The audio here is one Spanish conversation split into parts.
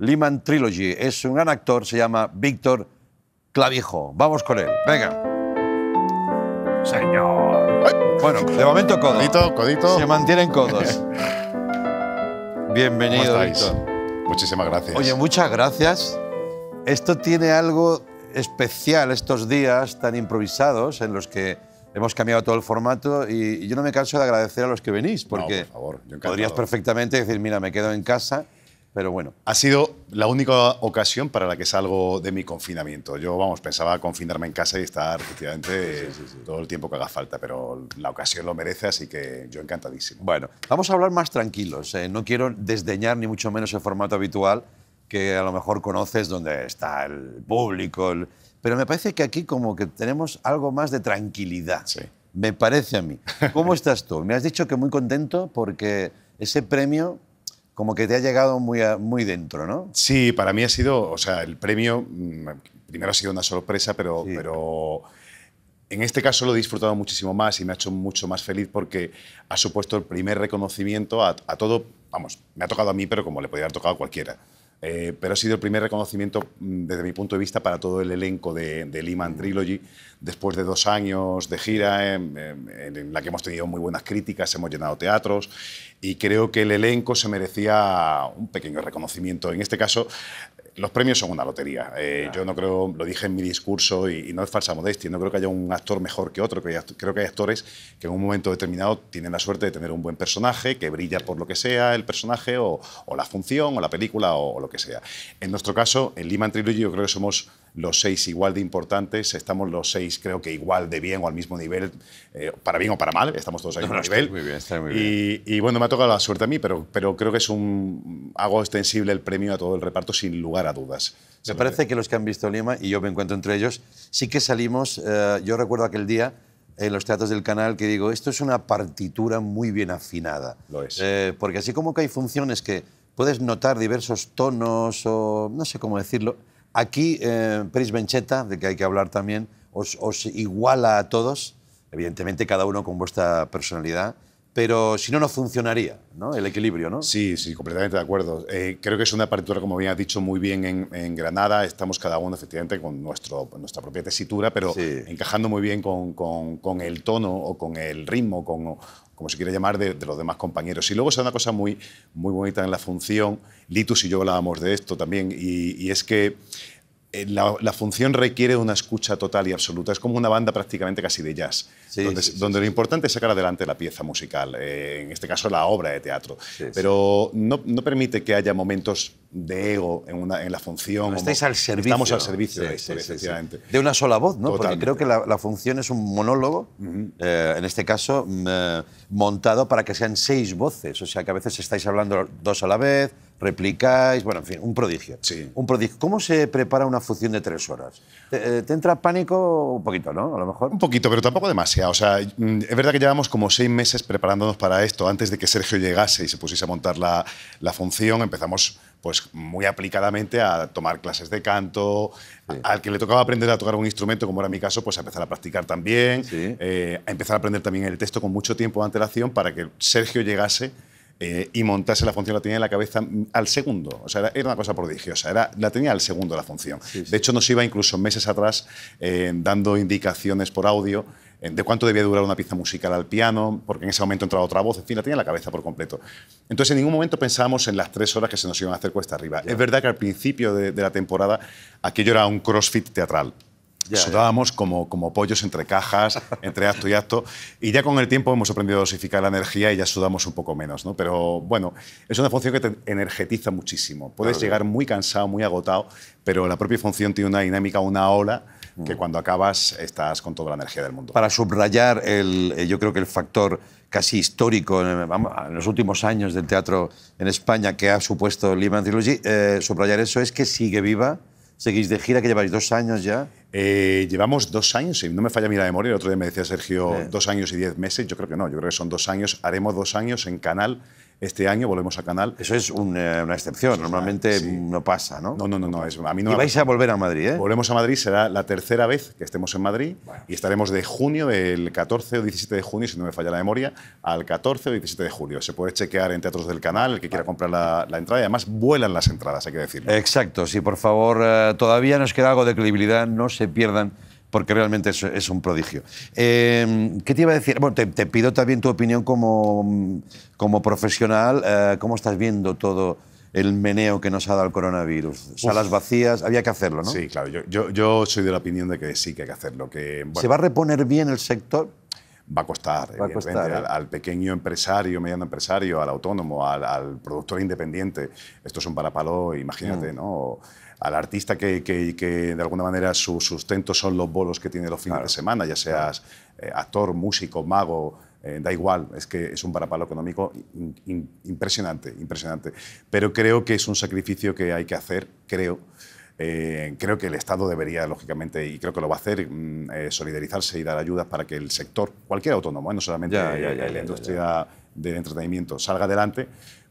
Lehman Trilogy. Es un gran actor, se llama Víctor Clavijo. Vamos con él, venga. Señor. Bueno, de momento codo. Codito, codito. Se mantienen codos. Bienvenido, Muchísimas gracias. Oye, muchas gracias. Esto tiene algo especial estos días tan improvisados en los que hemos cambiado todo el formato y yo no me canso de agradecer a los que venís porque no, podrías perfectamente decir, mira, me quedo en casa pero bueno. Ha sido la única ocasión para la que salgo de mi confinamiento. Yo, vamos, pensaba confinarme en casa y estar, efectivamente, todo el tiempo que haga falta, pero la ocasión lo merece, así que yo encantadísimo. Bueno, vamos a hablar más tranquilos. ¿eh? No quiero desdeñar ni mucho menos el formato habitual que a lo mejor conoces, donde está el público. Pero me parece que aquí como que tenemos algo más de tranquilidad. Sí. Me parece a mí. ¿Cómo estás tú? Me has dicho que muy contento porque ese premio como que te ha llegado muy, muy dentro, ¿no? Sí, para mí ha sido, o sea, el premio, mm, primero ha sido una sorpresa, pero, pero en este caso lo he disfrutado muchísimo más y me ha hecho mucho más feliz porque ha supuesto el primer reconocimiento a, a todo, vamos, me ha tocado a mí, pero como le podría haber tocado a cualquiera. Eh, pero ha sido el primer reconocimiento, mm, desde mi punto de vista, para todo el elenco de, de Lehman Trilogy, después de dos años de gira em, em, en, la que hemos tenido muy buenas críticas, hemos llenado teatros y creo que el elenco se merecía un pequeño reconocimiento. En este caso, los premios son una lotería. Eh, yo no creo, lo dije en mi discurso y, no es falsa modestia, no creo que haya un actor mejor que otro. Creo que hay actores que en un momento determinado tienen la suerte de tener un buen personaje, que brilla por lo que sea el personaje o, la función o la película o, lo que sea. En nuestro caso, en Lima Trilogy yo creo que somos los seis igual de importantes, estamos los seis creo que igual de bien o al mismo nivel, eh, para bien o para mal, estamos todos al mismo nivel. Y, bueno, me ha tocado la suerte a mí, pero, pero creo que es un... hago extensible el premio a todo el reparto sin lugar a dudas. Me parece que los que han visto Lima, y yo me encuentro entre ellos, sí que salimos, eh, yo recuerdo aquel día en los teatros del canal que digo, esto es una partitura muy bien afinada. Lo es. Eh, porque así como que hay funciones que puedes notar diversos tonos o no sé cómo decirlo, Aquí, eh, Pris Bencheta, de que hay que hablar también, os iguala a todos, evidentemente cada uno con vuestra personalidad pero si no, no funcionaría ¿no? el equilibrio, ¿no? Sí, sí, completamente de acuerdo. Eh, creo que es una partitura, como bien has dicho, muy bien en, Granada. Estamos cada uno, efectivamente, con nuestro, nuestra propia tesitura, pero encajando muy bien con, el tono o con el ritmo, con, como se quiere llamar, de, los demás compañeros. Y luego se da una cosa muy, muy bonita en la función. Litus y yo hablábamos de esto también, y es que eh, la, función requiere una escucha total y absoluta. Es como una banda prácticamente casi de jazz, donde, lo importante es sacar adelante la pieza musical, eh, en este caso la obra de teatro. Pero no, no, permite que haya momentos de ego en, una, la función. al servicio. Estamos al servicio de una sola voz, ¿no? Porque creo que la, función es un monólogo, eh, en este caso, mm, eh, montado para que sean seis voces. O sea, que a veces estáis hablando dos a la vez, replicáis, bueno, en fin, un prodigio. Sí. Un prodigio. ¿Cómo se prepara una función de tres horas? Eh, ¿Te, entra pánico un poquito, no? A lo mejor. Un poquito, pero tampoco demasiado. O sea, mm, es verdad que llevamos como seis meses preparándonos para esto. Antes de que Sergio llegase y se pusiese a montar la, la función, empezamos pues muy aplicadamente a tomar clases de canto, al que le tocaba aprender a tocar un instrumento, como era mi caso, pues a empezar a practicar también, eh, a empezar a aprender también el texto con mucho tiempo de antelación para que Sergio llegase eh, y montase la función la tenía en la cabeza al segundo. O sea, era, una cosa prodigiosa. Era, la tenía al segundo la función. De hecho, nos iba incluso meses atrás eh, dando indicaciones por audio de cuánto debía durar una pieza musical al piano, porque en ese momento entraba otra voz, en fin, la tenía en la cabeza por completo. Entonces en ningún momento pensábamos en las tres horas que se nos iban a hacer cuesta arriba. Es verdad que al principio de, la temporada aquello era un crossfit teatral. Sudábamos Como, como pollos entre cajas, entre acto y acto, y ya con el tiempo hemos aprendido a dosificar la energía y ya sudamos un poco menos, Pero bueno, es una función que te energetiza muchísimo. Puedes llegar muy cansado, muy agotado, pero la propia función tiene una dinámica, una ola que cuando acabas estás con toda la energía del mundo. Para subrayar, el, eh, yo creo que el factor casi histórico eh, en los últimos años del teatro en España que ha supuesto Lehman Trilogy, eh, subrayar eso es que sigue viva. Seguís de gira que lleváis dos años ya. llevamos dos años, si no me falla mi memoria, el otro día me decía Sergio, dos años y diez meses, yo creo que no, yo creo que son dos años, haremos dos años en Canal este año volvemos a Canal. Eso es eh, una, excepción, normalmente no pasa, ¿no? No, no, no, a mí no. Y vais a volver a Madrid, ¿eh? Volvemos a Madrid, será la tercera vez que estemos en Madrid y estaremos de junio, del 14 o 17 de junio, si no me falla la memoria, al 14 o 17 de julio. Se puede chequear en Teatros del Canal, el que quiera comprar la, entrada y además vuelan las entradas, hay que decirlo. Exacto, Si, por favor, eh, todavía nos queda algo de credibilidad, no se pierdan porque realmente es, un prodigio. Em, ¿Qué te iba a decir? Bueno, te, pido también tu opinión como, como profesional. Eh, ¿Cómo estás viendo todo el meneo que nos ha dado el coronavirus? Salas vacías, había que hacerlo, ¿no? Sí, claro. Yo, soy de la opinión de que sí que hay que hacerlo. ¿Se va a reponer bien el sector? va a costar, ¿eh? al, pequeño empresario, mediano empresario, al autónomo, al, productor independiente. Esto es un parapalo, imagínate, mm. ¿no? al artista que, que, de alguna manera su sustento son los bolos que tiene los fines de semana, ya seas eh, actor, músico, mago, eh, da igual, es que es un parapalo económico impresionante, impresionante. Pero creo que es un sacrificio que hay que hacer, creo. Eh, creo que el Estado debería, lógicamente, y creo que lo va a hacer, mm, solidarizarse y dar ayudas para que el sector, cualquier autónomo, no solamente la industria del entretenimiento, salga adelante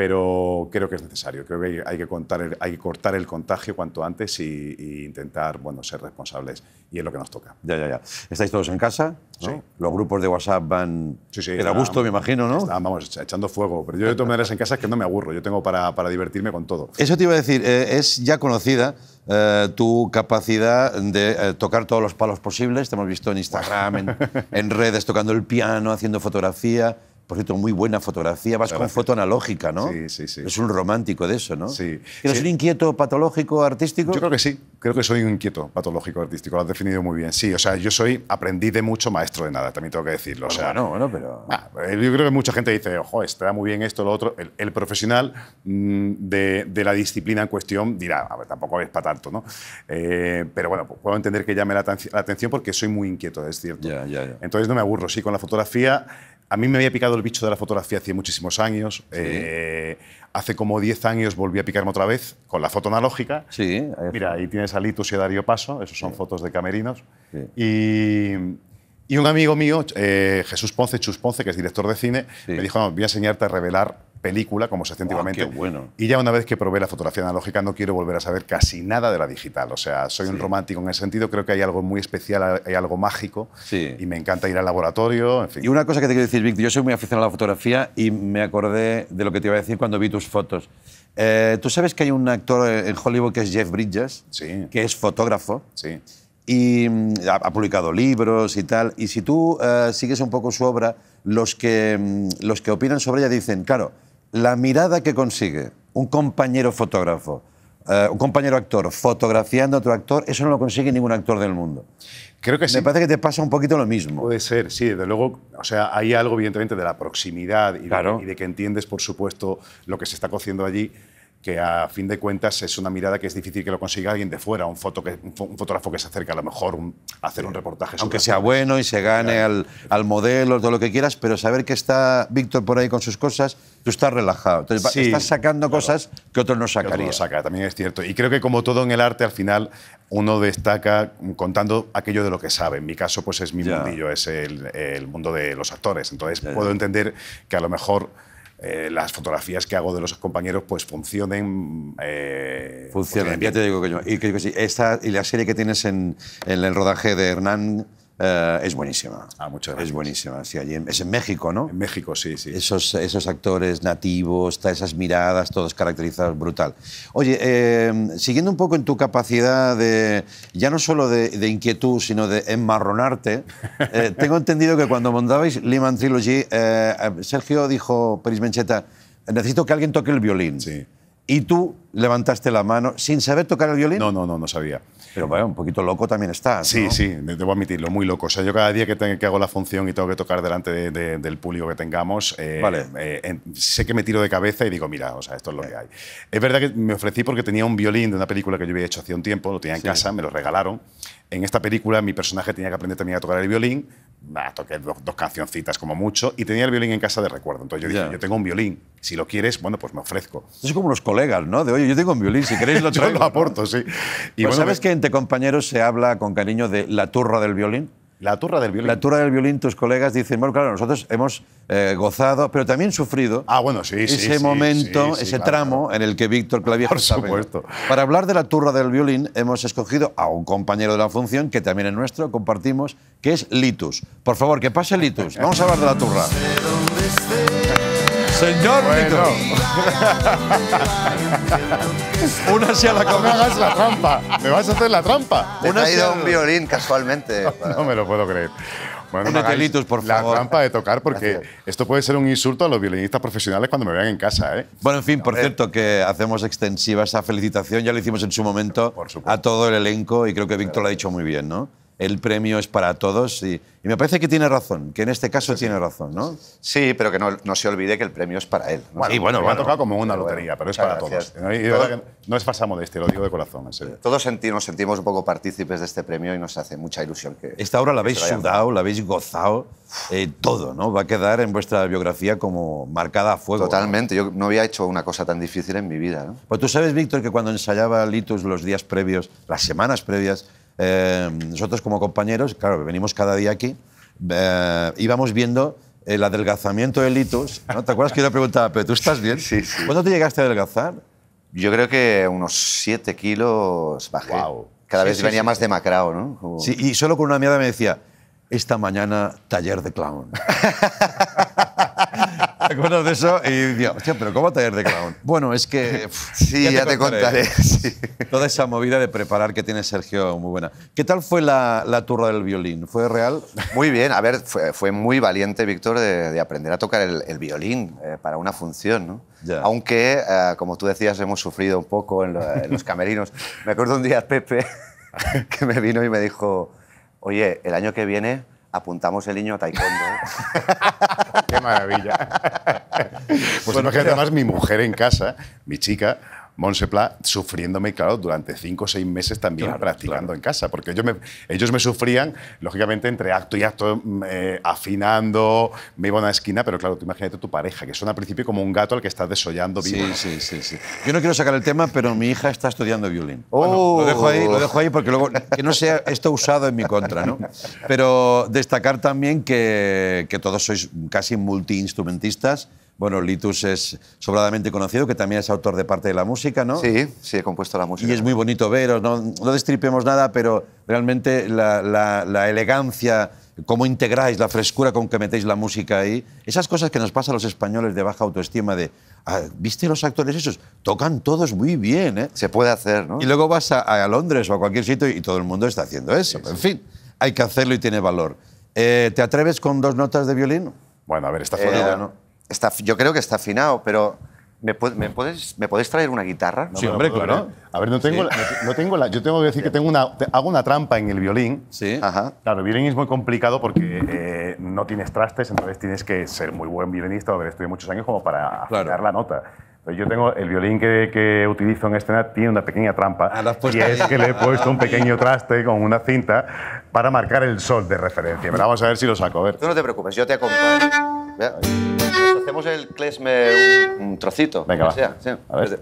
pero creo que es necesario, creo que hay que, contar, hay cortar el contagio cuanto antes y, intentar bueno, ser responsables, y es lo que nos toca. Ya, ya, ya. ¿Estáis todos en casa? Sí. Los grupos de WhatsApp van... Sí, sí, Era gusto, me imagino, ¿no? vamos, echando fuego, pero yo de todas maneras en casa es que no me aburro, yo tengo para, para divertirme con todo. Eso te iba a decir, eh, es ya conocida eh, tu capacidad de eh, tocar todos los palos posibles, te hemos visto en Instagram, en, en redes, tocando el piano, haciendo fotografía por cierto, muy buena fotografía, vas con foto analógica, ¿no? Sí, sí, sí. Es un romántico de eso, ¿no? Sí. ¿Eres un inquieto patológico artístico? Yo creo que sí, creo que soy un inquieto patológico artístico, lo has definido muy bien. Sí, o sea, yo soy aprendí de mucho, maestro de nada, también tengo que decirlo. sea, bueno, bueno, pero... Ah, eh, yo creo que mucha gente dice, ojo, está muy bien esto, lo otro. El, profesional mm, de, la disciplina en cuestión dirá, a ver, tampoco es para tanto, ¿no? Eh, pero bueno, puedo entender que llame la, la, atención porque soy muy inquieto, es cierto. Ya, ya, ya. Entonces no me aburro, sí, con la fotografía a mí me había picado el bicho de la fotografía hace muchísimos años. Eh, hace como 10 años volví a picarme otra vez con la foto analógica. Sí. Mira, ahí tienes a Litus y a Darío Paso, esos son fotos de camerinos. Y, un amigo mío, eh, Jesús Ponce, Chus Ponce, que es director de cine, me dijo, voy a enseñarte a revelar película, como se hace últimamente. bueno. Y ya una vez que probé la fotografía analógica, no quiero volver a saber casi nada de la digital. O sea, soy un romántico en ese sentido, creo que hay algo muy especial, hay algo mágico. Y me encanta ir al laboratorio, en fin. Y una cosa que te quiero decir, Víctor, yo soy muy aficionado a la fotografía y me acordé de lo que te iba a decir cuando vi tus fotos. Eh, tú sabes que hay un actor eh, en Hollywood que es Jeff Bridges, sí. que es fotógrafo. Sí. Y mm, ha publicado libros y tal. Y si tú eh, sigues un poco su obra, los que, mm, los que opinan sobre ella dicen, claro, la mirada que consigue un compañero fotógrafo, eh, un compañero actor fotografiando a otro actor, eso no lo consigue ningún actor del mundo. Creo que sí. Me parece que te pasa un poquito lo mismo. Puede ser, sí, desde luego. O sea, hay algo, evidentemente, de la proximidad claro. y de, que entiendes, por supuesto, lo que se está cociendo allí que a fin de cuentas es una mirada que es difícil que lo consiga alguien de fuera, un, foto que, un, fotógrafo que se acerca a lo mejor hacer un reportaje. Aunque sea bueno y se gane al, al, modelo, todo lo que quieras, pero saber que está Víctor por ahí con sus cosas, tú estás relajado. Entonces estás sacando cosas que otros no sacarían. saca, también es cierto. Y creo que como todo en el arte, al final uno destaca contando aquello de lo que sabe. En mi caso, pues es mi mundillo, es el, mundo de los actores. Entonces puedo entender que a lo mejor eh, las fotografías que hago de los compañeros pues funcionen. Eh, ya te digo que yo. Y, esta, y la serie que tienes en el rodaje de Hernán. Eh, es buenísima. Ah, muchas Es buenísima, sí. es en México, ¿no? En México, sí, sí. Esos, esos actores nativos, esas miradas, todos caracterizados, brutal. Oye, em, siguiendo un poco en tu capacidad de, ya no solo de, inquietud, sino de enmarronarte, eh, tengo entendido que cuando montabais Lehman Trilogy, eh, Sergio dijo, Peris Mencheta, necesito que alguien toque el violín. Sí y tú levantaste la mano sin saber tocar el violín. No, no, no, no sabía. Pero bueno, un poquito loco también está. Sí, sí, debo admitirlo, muy loco. O sea, yo cada día que, tengo, que hago la función y tengo que tocar delante del público que tengamos, eh, eh, sé que me tiro de cabeza y digo, mira, o sea, esto es lo que eh. hay. Es verdad que me ofrecí porque tenía un violín de una película que yo había hecho hace un tiempo, lo tenía en casa, me lo regalaron. En esta película mi personaje tenía que aprender también a tocar el violín, toqué dos, cancioncitas como mucho y tenía el violín en casa de recuerdo. Entonces yo dije, yo tengo un violín, si lo quieres, bueno, pues me ofrezco. es como los colegas, ¿no? De, oye, yo tengo un violín, si queréis lo traigo. aporto, sí. Y pues, sabes que entre compañeros se habla con cariño de la turra del violín. La turra del violín. La turra del violín, tus colegas dicen, bueno, claro, nosotros hemos eh, gozado, pero también sufrido. Ah, bueno, sí, sí. Ese momento, ese tramo en el que Víctor Clavijo Por supuesto. Para hablar de la turra del violín, hemos escogido a un compañero de la función, que también es nuestro, compartimos, que es Litus. Por favor, que pase Litus. Vamos a hablar de la turra. Señor bueno. Una Una a la No me la trampa. Me vas a hacer la trampa. Una ha ido un violín casualmente. No, me lo puedo creer. Una no por favor. La trampa de tocar, porque esto puede ser un insulto a los violinistas profesionales cuando me vean en casa. ¿eh? Bueno, en fin, por cierto, que hacemos extensiva esa felicitación. Ya lo hicimos en su momento a todo el elenco y creo que Víctor lo ha dicho muy bien, ¿no? el premio es para todos. Y, me parece que tiene razón, que en este caso tiene razón, ¿no? Sí, pero que no, se olvide que el premio es para él. Bueno, y bueno, ha tocado como una lotería, pero es para todos. No es falsa modestia, lo digo de corazón, en serio. Todos nos sentimos un poco partícipes de este premio y nos hace mucha ilusión que. Esta obra la habéis sudado, la habéis gozado, eh, todo, ¿no? Va a quedar en vuestra biografía como marcada a fuego. Totalmente, yo no había hecho una cosa tan difícil en mi vida. ¿no? Pues tú sabes, Víctor, que cuando ensayaba Litus los días previos, las semanas previas, eh, nosotros como compañeros, claro, venimos cada día aquí, eh, íbamos viendo el adelgazamiento de Litus. ¿Te acuerdas que yo le preguntaba, pero tú estás bien? Sí, ¿Cuándo te llegaste a adelgazar? Yo creo que unos 7 kilos bajé. Cada vez venía más demacrado, ¿no? Sí, y solo con una mirada me decía, esta mañana taller de clown. ¿Te de eso? Y decía, pero ¿cómo taller de clown? Bueno, es que. sí, ya, te, contaré. Toda esa movida de preparar que tiene Sergio, muy buena. ¿Qué tal fue la, la del violín? ¿Fue real? Muy bien, a ver, fue, muy valiente, Víctor, de, aprender a tocar el, violín eh, para una función, ¿no? Aunque, eh, como tú decías, hemos sufrido un poco en los camerinos. Me acuerdo un día Pepe que me vino y me dijo, oye, el año que viene apuntamos el niño a taekwondo. ¿eh? Qué maravilla. Pues imagínate además mi mujer en casa, mi chica, Monsepla sufriéndome, claro, durante cinco o seis meses también practicando en casa, porque ellos me, sufrían, lógicamente, entre acto y acto, mm, eh, afinando, me iba a una esquina, pero claro, tú imagínate tu pareja, que son al principio como un gato al que estás desollando vivo. Sí, sí, sí, sí. Yo no quiero sacar el tema, pero mi hija está estudiando violín. lo, dejo ahí, lo dejo ahí porque luego, que no sea esto usado en mi contra, ¿no? Pero destacar también que, que todos sois casi multiinstrumentistas bueno, Litus es sobradamente conocido, que también es autor de parte de la música, ¿no? Sí, sí, he compuesto la música. Y es muy bonito veros, no, destripemos nada, pero realmente la, elegancia, cómo integráis la frescura con que metéis la música ahí, esas cosas que nos pasa a los españoles de baja autoestima, de, ah, ¿viste los actores esos? Tocan todos muy bien, ¿eh? Se puede hacer, ¿no? Y luego vas a, Londres o a cualquier sitio y todo el mundo está haciendo eso. En fin, hay que hacerlo y tiene valor. Eh, ¿Te atreves con dos notas de violín? Bueno, a ver, está jodida, eh, ¿no? yo creo que está afinado, pero ¿Me, puedes, ¿Me, puedes, traer una guitarra? sí, hombre, claro. A ver, no tengo, no tengo la. Yo tengo que decir que tengo una, hago una trampa en el violín. Sí. Ajá. Claro, el violín es muy complicado porque eh, no tienes trastes, entonces tienes que ser muy buen violinista o haber estudiado muchos años como para afinar la nota. yo tengo el violín que, utilizo en escena tiene una pequeña trampa ah, y es que le he puesto un pequeño traste con una cinta para marcar el sol de referencia. vamos a ver si lo saco. A ver. Tú no te preocupes, yo te acompaño. Tenemos el klezmer un, trocito. Venga, va. Sea, momento, A ver.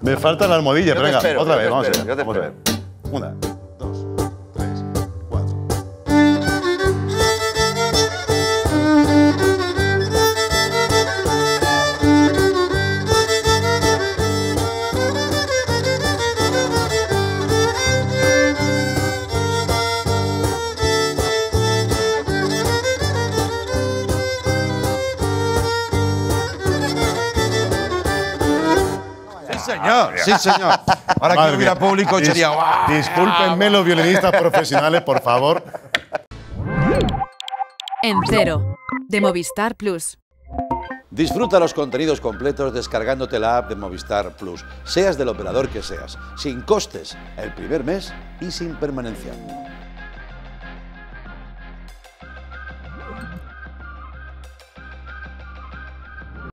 Me falta la almohadilla, pero venga, otra vez, vamos a ver. Una. Sí, señor. Ahora que hubiera público sería... Discúlpenme los violinistas profesionales, por favor. En cero, de Movistar Plus. Disfruta los contenidos completos descargándote la app de Movistar Plus, seas del operador que seas, sin costes, el primer mes y sin permanencia.